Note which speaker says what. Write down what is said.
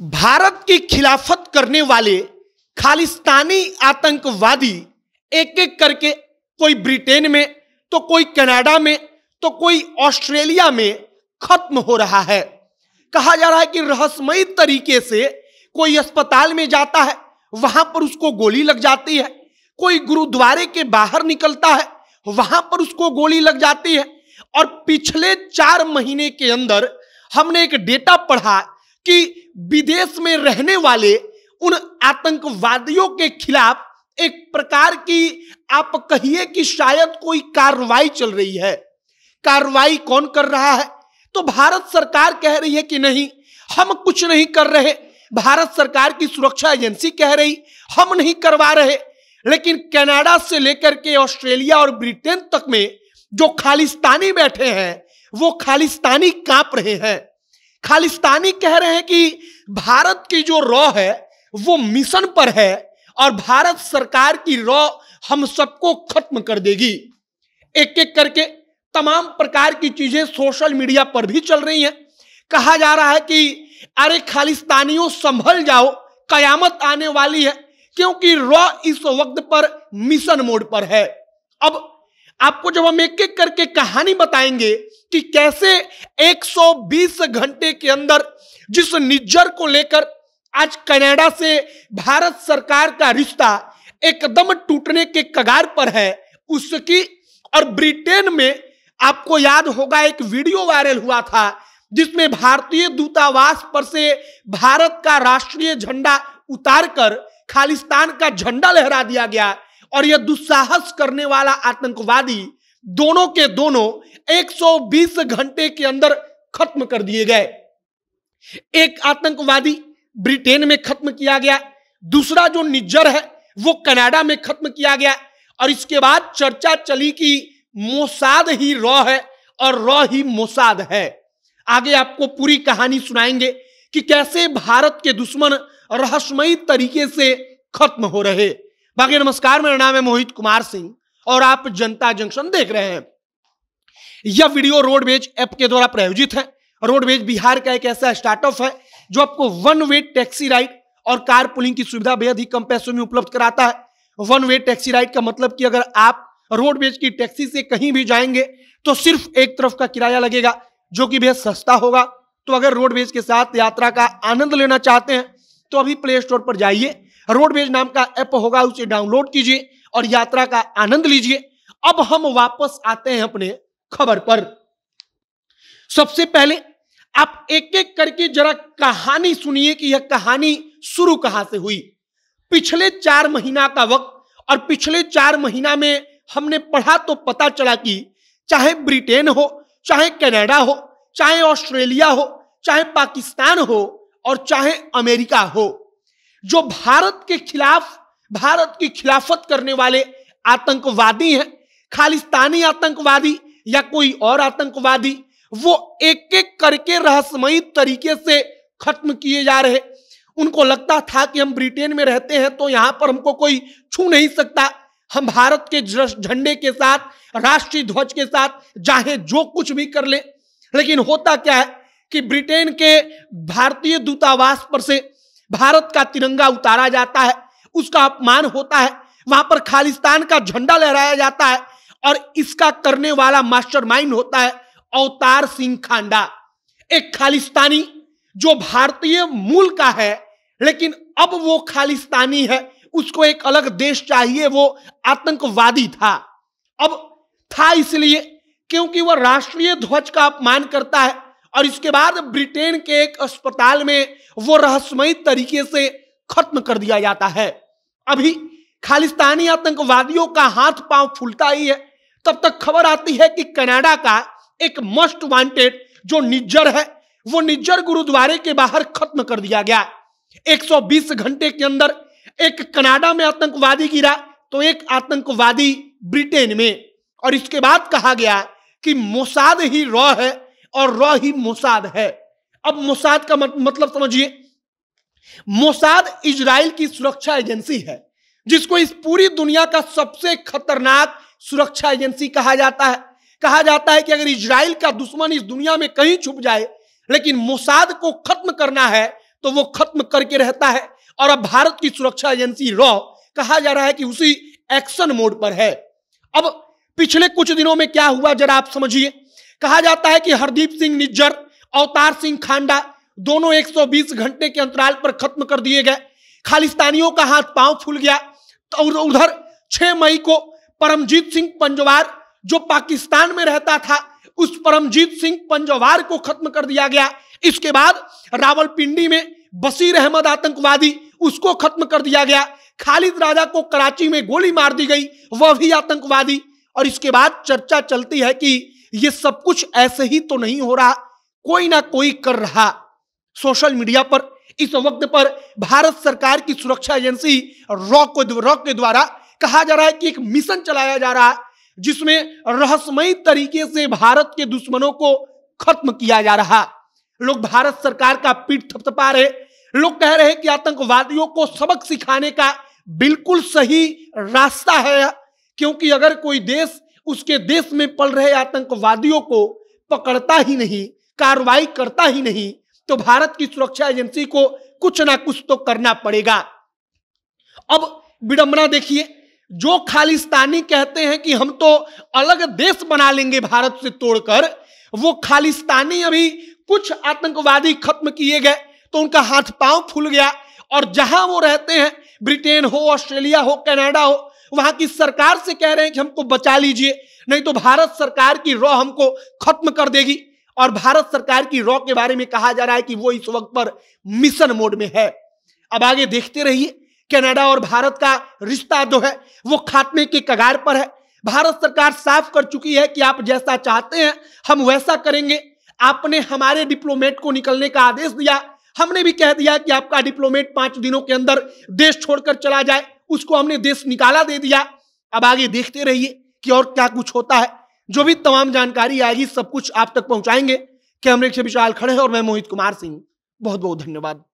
Speaker 1: भारत की खिलाफत करने वाले खालिस्तानी आतंकवादी एक एक करके कोई ब्रिटेन में तो कोई कनाडा में तो कोई ऑस्ट्रेलिया में खत्म हो रहा है कहा जा रहा है कि रहस्यमयी तरीके से कोई अस्पताल में जाता है वहां पर उसको गोली लग जाती है कोई गुरुद्वारे के बाहर निकलता है वहां पर उसको गोली लग जाती है और पिछले चार महीने के अंदर हमने एक डेटा पढ़ा कि विदेश में रहने वाले उन आतंकवादियों के खिलाफ एक प्रकार की आप कहिए कि शायद कोई कार्रवाई चल रही है कार्रवाई कौन कर रहा है तो भारत सरकार कह रही है कि नहीं हम कुछ नहीं कर रहे भारत सरकार की सुरक्षा एजेंसी कह रही हम नहीं करवा रहे लेकिन कनाडा से लेकर के ऑस्ट्रेलिया और ब्रिटेन तक में जो खालिस्तानी बैठे हैं वो खालिस्तानी कांप रहे हैं खालिस्तानी कह रहे हैं कि भारत की जो रॉ है वो मिशन पर है और भारत सरकार की रॉ हम सबको खत्म कर देगी एक एक करके तमाम प्रकार की चीजें सोशल मीडिया पर भी चल रही हैं कहा जा रहा है कि अरे खालिस्तानियों संभल जाओ कयामत आने वाली है क्योंकि रॉ इस वक्त पर मिशन मोड पर है अब आपको जब हम एक एक करके कहानी बताएंगे कि कैसे 120 घंटे के अंदर जिस निज्जर को लेकर आज कनाडा से भारत सरकार का रिश्ता एकदम टूटने के कगार पर है उसकी और ब्रिटेन में आपको याद होगा एक वीडियो वायरल हुआ था जिसमें भारतीय दूतावास पर से भारत का राष्ट्रीय झंडा उतारकर खालिस्तान का झंडा लहरा दिया गया और यह दुस्साहस करने वाला आतंकवादी दोनों के दोनों 120 घंटे के अंदर खत्म कर दिए गए एक आतंकवादी ब्रिटेन में खत्म किया गया दूसरा जो निज्जर है वो कनाडा में खत्म किया गया और इसके बाद चर्चा चली कि मोसाद ही रॉ है और रॉ ही मोसाद है आगे आपको पूरी कहानी सुनाएंगे कि कैसे भारत के दुश्मन रहस्यमयी तरीके से खत्म हो रहे बाकी नमस्कार मेरा नाम है मोहित कुमार सिंह और आप जनता जंक्शन देख रहे हैं यह वीडियो रोडवेज ऐप के द्वारा प्रायोजित है रोडवेज बिहार का एक ऐसा स्टार्टअप है जो आपको वन वे टैक्सी राइड और कार पुलिंग की सुविधा बेहद ही कम पैसों में उपलब्ध कराता है वन वे टैक्सी राइड का मतलब कि अगर आप रोडवेज की टैक्सी से कहीं भी जाएंगे तो सिर्फ एक तरफ का किराया लगेगा जो कि बेहद सस्ता होगा तो अगर रोडवेज के साथ यात्रा का आनंद लेना चाहते हैं तो अभी प्ले स्टोर पर जाइए रोडवेज नाम का ऐप होगा उसे डाउनलोड कीजिए और यात्रा का आनंद लीजिए अब हम वापस आते हैं अपने खबर पर सबसे पहले आप एक एक करके जरा कहानी सुनिए कि यह कहानी शुरू कहां से हुई पिछले चार महीना का वक्त और पिछले चार महीना में हमने पढ़ा तो पता चला कि चाहे ब्रिटेन हो चाहे कनाडा हो चाहे ऑस्ट्रेलिया हो चाहे पाकिस्तान हो और चाहे अमेरिका हो जो भारत के खिलाफ भारत की खिलाफत करने वाले आतंकवादी हैं खालिस्तानी आतंकवादी या कोई और आतंकवादी वो एक एक करके रहस्यमयी तरीके से खत्म किए जा रहे उनको लगता था कि हम ब्रिटेन में रहते हैं तो यहां पर हमको कोई छू नहीं सकता हम भारत के झंडे के साथ राष्ट्रीय ध्वज के साथ चाहे जो कुछ भी कर ले लेकिन होता क्या है कि ब्रिटेन के भारतीय दूतावास पर से भारत का तिरंगा उतारा जाता है उसका अपमान होता है वहां पर खालिस्तान का झंडा लहराया जाता है और इसका करने वाला मास्टरमाइंड होता है अवतार सिंह खांडा एक खालिस्तानी जो भारतीय मूल का है लेकिन अब वो खालिस्तानी है उसको एक अलग देश चाहिए वो आतंकवादी था अब था इसलिए क्योंकि वह राष्ट्रीय ध्वज का अपमान करता है और इसके बाद ब्रिटेन के एक अस्पताल में वो रहस्यमय तरीके से खत्म कर दिया जाता है अभी खालिस्तानी आतंकवादियों का हाथ पांव फूलता ही है तब तक खबर आती है कि कनाडा का एक मोस्ट वांटेड जो निज्जर है वो निज्जर गुरुद्वारे के बाहर खत्म कर दिया गया 120 घंटे के अंदर एक कनाडा में आतंकवादी गिरा तो एक आतंकवादी ब्रिटेन में और इसके बाद कहा गया कि मोसाद ही रॉ है और र ही मोसाद है अब मोसाद का मतलब समझिए मोसाद इजराइल की सुरक्षा एजेंसी है जिसको इस पूरी दुनिया का सबसे खतरनाक सुरक्षा एजेंसी कहा जाता है कहा जाता है कि अगर इजराइल का दुश्मन इस दुनिया में कहीं छुप जाए लेकिन मोसाद को खत्म करना है तो वो खत्म करके रहता है और अब भारत की सुरक्षा एजेंसी रॉ कहा जा रहा है कि उसी एक्शन मोड पर है अब पिछले कुछ दिनों में क्या हुआ जरा आप समझिए कहा जाता है कि हरदीप सिंह निज्जर अवतार सिंह खांडा दोनों 120 घंटे के अंतराल पर खत्म कर दिए गए खालिस्तानियों का हाथ पांव फूल गया और तो उधर 6 मई को परमजीत सिंह पंजवार जो पाकिस्तान में रहता था उस परमजीत सिंह पंजवार को खत्म कर दिया गया इसके बाद रावलपिंडी में बसीर अहमद आतंकवादी उसको खत्म कर दिया गया खालिद राजा को कराची में गोली मार दी गई वह भी आतंकवादी और इसके बाद चर्चा चलती है कि ये सब कुछ ऐसे ही तो नहीं हो रहा कोई ना कोई कर रहा सोशल मीडिया पर इस वक्त पर भारत सरकार की सुरक्षा एजेंसी रॉक रॉक के द्वारा कहा जा रहा है कि एक मिशन चलाया जा रहा है जिसमें रहस्यमय तरीके से भारत के दुश्मनों को खत्म किया जा रहा लोग भारत सरकार का पीठ थपथपा रहे लोग कह रहे हैं कि आतंकवादियों को सबक सिखाने का बिल्कुल सही रास्ता है क्योंकि अगर कोई देश उसके देश में पल रहे आतंकवादियों को पकड़ता ही नहीं कार्रवाई करता ही नहीं तो भारत की सुरक्षा एजेंसी को कुछ ना कुछ तो करना पड़ेगा अब विडंबना देखिए जो खालिस्तानी कहते हैं कि हम तो अलग देश बना लेंगे भारत से तोड़कर वो खालिस्तानी अभी कुछ आतंकवादी खत्म किए गए तो उनका हाथ पांव फूल गया और जहां वो रहते हैं ब्रिटेन हो ऑस्ट्रेलिया हो कनाडा हो वहां की सरकार से कह रहे हैं कि हमको बचा लीजिए नहीं तो भारत सरकार की रॉ हमको खत्म कर देगी और भारत सरकार की रॉ के बारे में कहा जा रहा है कि वो इस वक्त पर मिशन मोड में है अब आगे देखते रहिए कनाडा और भारत का रिश्ता जो है वो खात्मे के कगार पर है भारत सरकार साफ कर चुकी है कि आप जैसा चाहते हैं हम वैसा करेंगे आपने हमारे डिप्लोमेट को निकलने का आदेश दिया हमने भी कह दिया कि आपका डिप्लोमेट पांच दिनों के अंदर देश छोड़कर चला जाए उसको हमने देश निकाला दे दिया अब आगे देखते रहिए कि और क्या कुछ होता है जो भी तमाम जानकारी आएगी सब कुछ आप तक पहुंचाएंगे कैमरे के विशाल खड़े हैं और मैं मोहित कुमार सिंह बहुत बहुत धन्यवाद